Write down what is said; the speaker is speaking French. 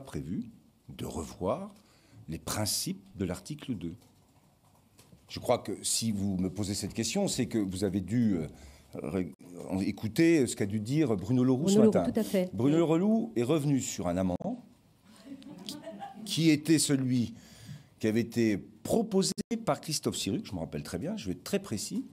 prévu de revoir les principes de l'article 2. Je crois que si vous me posez cette question, c'est que vous avez dû euh, écouter ce qu'a dû dire Bruno Leroux Bruno ce matin. Bruno est revenu sur un amendement qui était celui qui avait été proposé par Christophe Siruc, je me rappelle très bien, je vais être très précis,